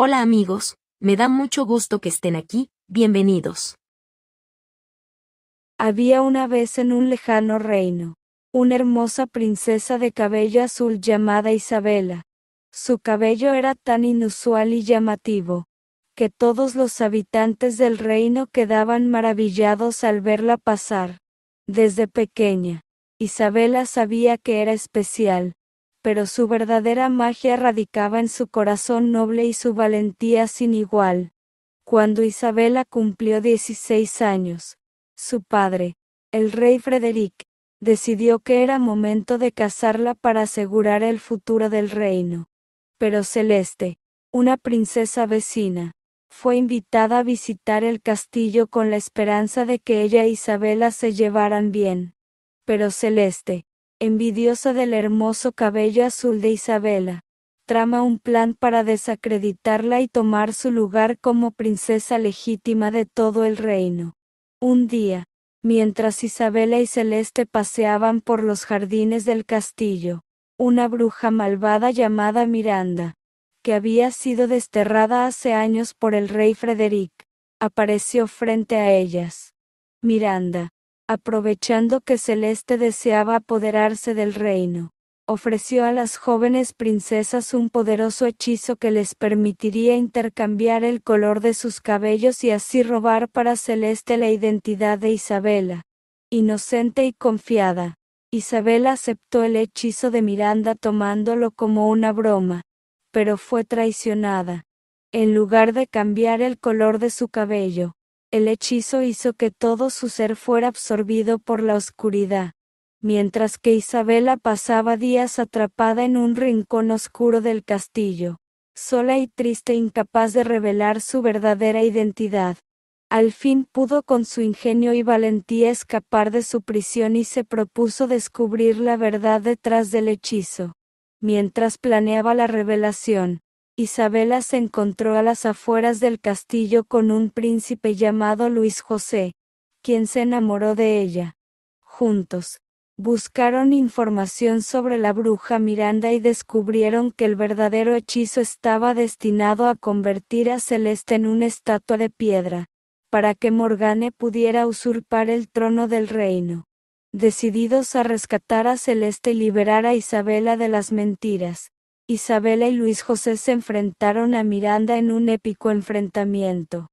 Hola amigos, me da mucho gusto que estén aquí, bienvenidos. Había una vez en un lejano reino, una hermosa princesa de cabello azul llamada Isabela. Su cabello era tan inusual y llamativo, que todos los habitantes del reino quedaban maravillados al verla pasar. Desde pequeña, Isabela sabía que era especial, pero su verdadera magia radicaba en su corazón noble y su valentía sin igual. Cuando Isabela cumplió 16 años, su padre, el rey Frederick, decidió que era momento de casarla para asegurar el futuro del reino. Pero Celeste, una princesa vecina, fue invitada a visitar el castillo con la esperanza de que ella e Isabela se llevaran bien. Pero Celeste, envidiosa del hermoso cabello azul de Isabela, trama un plan para desacreditarla y tomar su lugar como princesa legítima de todo el reino. Un día, mientras Isabela y Celeste paseaban por los jardines del castillo, una bruja malvada llamada Miranda, que había sido desterrada hace años por el rey Frederick, apareció frente a ellas. Miranda, aprovechando que Celeste deseaba apoderarse del reino. Ofreció a las jóvenes princesas un poderoso hechizo que les permitiría intercambiar el color de sus cabellos y así robar para Celeste la identidad de Isabela. Inocente y confiada, Isabela aceptó el hechizo de Miranda tomándolo como una broma, pero fue traicionada. En lugar de cambiar el color de su cabello, el hechizo hizo que todo su ser fuera absorbido por la oscuridad, mientras que Isabela pasaba días atrapada en un rincón oscuro del castillo, sola y triste incapaz de revelar su verdadera identidad. Al fin pudo con su ingenio y valentía escapar de su prisión y se propuso descubrir la verdad detrás del hechizo. Mientras planeaba la revelación, Isabela se encontró a las afueras del castillo con un príncipe llamado Luis José, quien se enamoró de ella. Juntos, buscaron información sobre la bruja Miranda y descubrieron que el verdadero hechizo estaba destinado a convertir a Celeste en una estatua de piedra, para que Morgane pudiera usurpar el trono del reino. Decididos a rescatar a Celeste y liberar a Isabela de las mentiras, Isabela y Luis José se enfrentaron a Miranda en un épico enfrentamiento.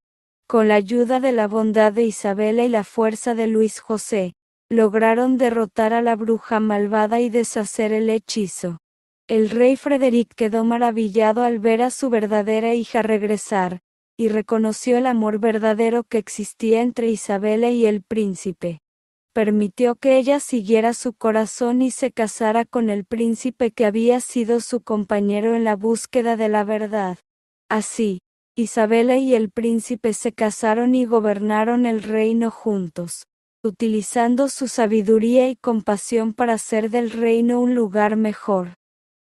Con la ayuda de la bondad de Isabela y la fuerza de Luis José, lograron derrotar a la bruja malvada y deshacer el hechizo. El rey Frederick quedó maravillado al ver a su verdadera hija regresar, y reconoció el amor verdadero que existía entre Isabela y el príncipe permitió que ella siguiera su corazón y se casara con el príncipe que había sido su compañero en la búsqueda de la verdad. Así, Isabela y el príncipe se casaron y gobernaron el reino juntos, utilizando su sabiduría y compasión para hacer del reino un lugar mejor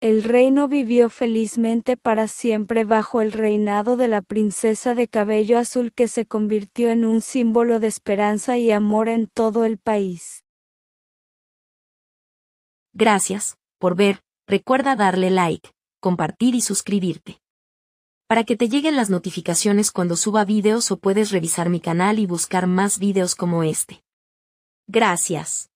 el reino vivió felizmente para siempre bajo el reinado de la princesa de cabello azul que se convirtió en un símbolo de esperanza y amor en todo el país. Gracias por ver, recuerda darle like, compartir y suscribirte. Para que te lleguen las notificaciones cuando suba videos o puedes revisar mi canal y buscar más videos como este. Gracias.